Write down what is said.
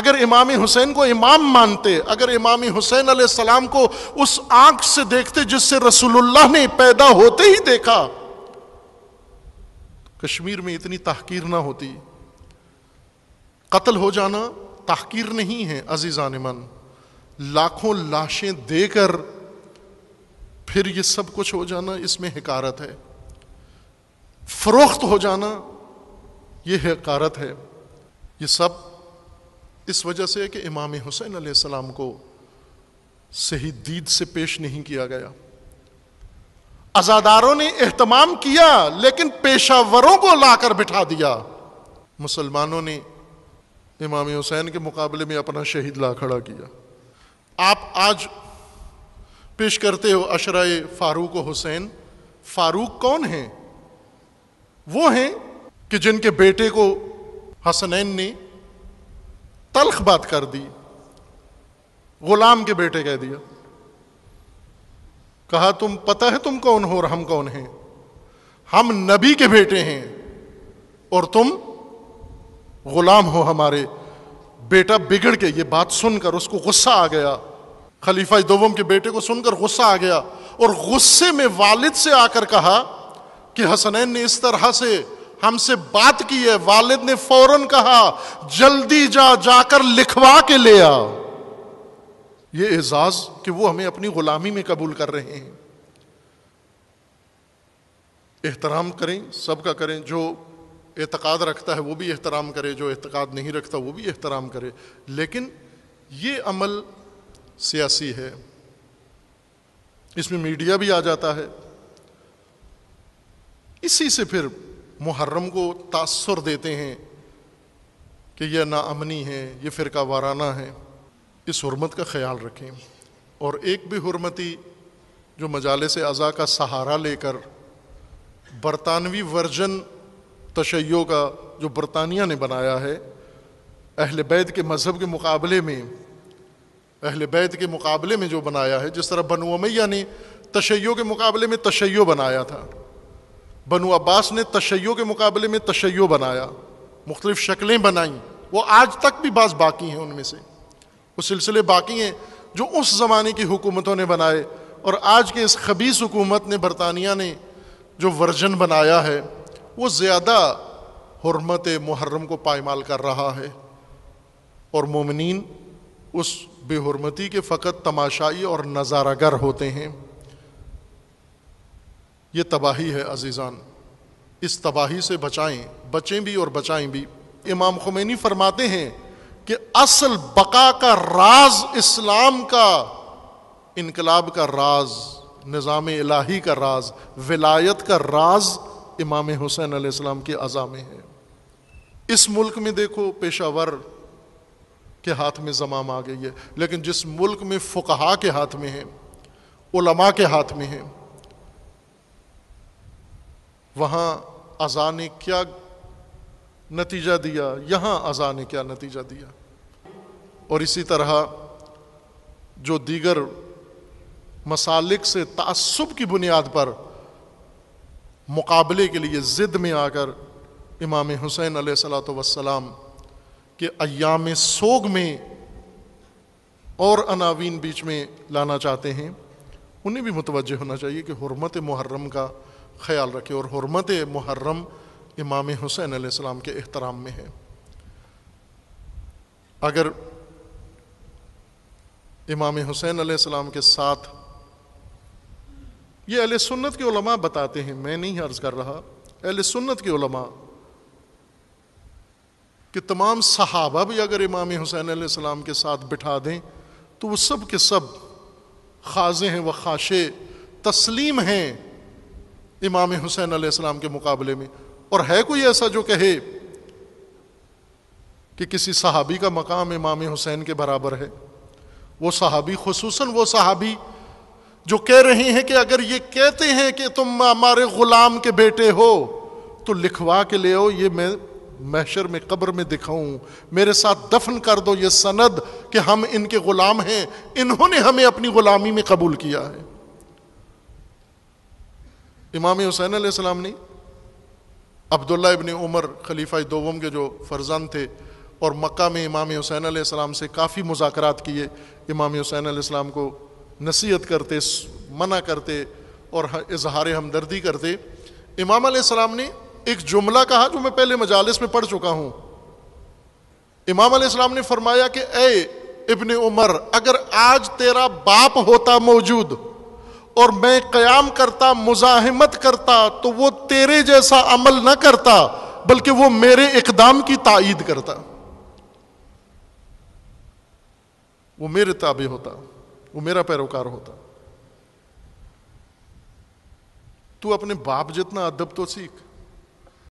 अगर इमाम हुसैन को इमाम मानते अगर इमाम हुसैन सलाम को उस आंख से देखते जिससे रसूलुल्लाह ने पैदा होते ही देखा कश्मीर में इतनी तहकीर ना होती कत्ल हो जाना तहकीर नहीं है अजीज़ान मन लाखों लाशें देकर फिर ये सब कुछ हो जाना इसमें हकारत है फरोख्त हो जाना ये हकारत है ये सब इस वजह से कि इमाम हुसैन आसमाम को सही दीद से पेश नहीं किया गया आजादारों ने अहतमाम किया लेकिन पेशावरों को लाकर बिठा दिया मुसलमानों ने इमाम हुसैन के मुकाबले में अपना शहीद ला खड़ा किया आप आज पेश करते हो अशरा फारूक हुसैन फारूक कौन है वो हैं कि जिनके बेटे को हसनैन ने तलख बात कर दी गुलाम के बेटे कह दिया कहा तुम पता है तुम कौन हो और हम कौन हैं हम नबी के बेटे हैं और तुम गुलाम हो हमारे बेटा बिगड़ के ये बात सुनकर उसको गुस्सा आ गया खलीफा दोवम के बेटे को सुनकर गुस्सा आ गया और गुस्से में वालिद से आकर कहा कि हसनैन ने इस तरह से हमसे बात की है वालिद ने फौरन कहा जल्दी जा जाकर लिखवा के ले आ ये एजाज कि वो हमें अपनी गुलामी में कबूल कर रहे हैं एहतराम करें सबका करें जो एतकाद रखता है वो भी एहतराम करे जो एतकाद नहीं रखता वो भी एहतराम करे लेकिन ये अमल सियासी है इसमें मीडिया भी आ जाता है इसी से फिर मुहर्रम को तासर देते हैं कि यह नाअमनी है ये फ़िरका वाराना है इस हरमत का ख्याल रखें और एक भी हरमती जो मजाले से अज़ा का सहारा लेकर बरतानवी वर्जन तशैयों का जो बरतानिया ने बनाया है अहल बैद के मज़हब के मुकाबले में अहल बैद के मुकाबले में जो बनाया है जिस तरह बनु ने तशैयों के मुकाबले में तशैयो बनाया था बनु अब्बास ने तशैयों के मुकाबले में तशैयो बनाया मुख्तलिफ शक्लें बनाईं वो आज तक भी बास बाकी हैं उनमें से वो सिलसिले बाकी हैं जो उस ज़माने की हुकूमतों ने बनाए और आज के इस खबीस हुकूमत ने बरतानिया ने जो वर्जन बनाया है वो ज़्यादा हरमत मुहर्रम को पायमाल कर रहा है और मोमिन उस बेहरमती के फ़कत तमाशाई और नज़ारागर होते हैं ये तबाही है अजीज़ान इस तबाही से बचाएं बचें भी और बचाएं भी इमाम खुमैनी फरमाते हैं कि असल बका का राज इस्लाम का इनकलाब का राज निज़ाम इलाही का राज विलायत का राज इमाम हुसैन आसमाम के अज़ा में है इस मुल्क में देखो पेशावर के हाथ में जमाम आ गई है लेकिन जिस मुल्क में फ़ुकहा के हाथ में है उलमा के हाथ में है वहाँ अज़ा ने क्या नतीजा दिया यहाँ अज़ा ने क्या नतीजा दिया और इसी तरह जो दीगर मसालिक से तसब की बुनियाद पर मुकाबले के लिए ज़िद में आकर इमाम हुसैन सलात वसलाम के अयाम सोग में और अनावीन बीच में लाना चाहते हैं उन्हें भी मुतवजह होना चाहिए कि हरमत मुहर्रम का ख्याल रखे और हरमत मुहर्रम इमाम हुसैन आसमाम के अहतराम में है अगर इमाम हुसैन आसमाम के साथ ये अलसन्नत सुन्नत के बताते हैं मैं नहीं अर्ज़ कर रहा अल सुन्नत के उलमा कि तमाम सहाबा भी अगर इमाम हुसैन आसमाम के साथ बिठा दें तो वह सब के सब खाजे हैं व खाशे तस्लीम हैं इमाम हुसैन आसमाम के मुकाबले में और है कोई ऐसा जो कहे कि किसी सहाबी का मकाम इमाम हुसैन के बराबर है वो सहाबी खसूस वो सहाबी जो कह रहे हैं कि अगर ये कहते हैं कि तुम हमारे गुलाम के बेटे हो तो लिखवा के ले आओ ये मैं महशर में कब्र में दिखाऊं मेरे साथ दफन कर दो ये सनद कि हम इनके गुलाम हैं इन्होंने हमें अपनी गुलामी में कबूल किया है इमाम हुसैन आसमाम ने अब्दुल्ला इबन उमर खलीफा दोम के जो फर्जान थे और मक्का में इमाम हुसैन आसमाम से काफ़ी मुजाकरात किए इमाम हुसैन आसमाम को नसीहत करते मना करते और इजहार हमदर्दी करते इमाम आसमाम ने एक जुमला कहा जो मैं पहले मजालस में पढ़ चुका हूँ इमाम आसमाम ने फरमाया कि ए इबन उमर अगर आज तेरा बाप होता मौजूद और मैं क़याम करता मुजाहमत करता तो वो तेरे जैसा अमल ना करता बल्कि वो मेरे इकदाम की तइद करता वो मेरे ताबे होता वो मेरा पैरोकार होता तू अपने बाप जितना अदब तो सीख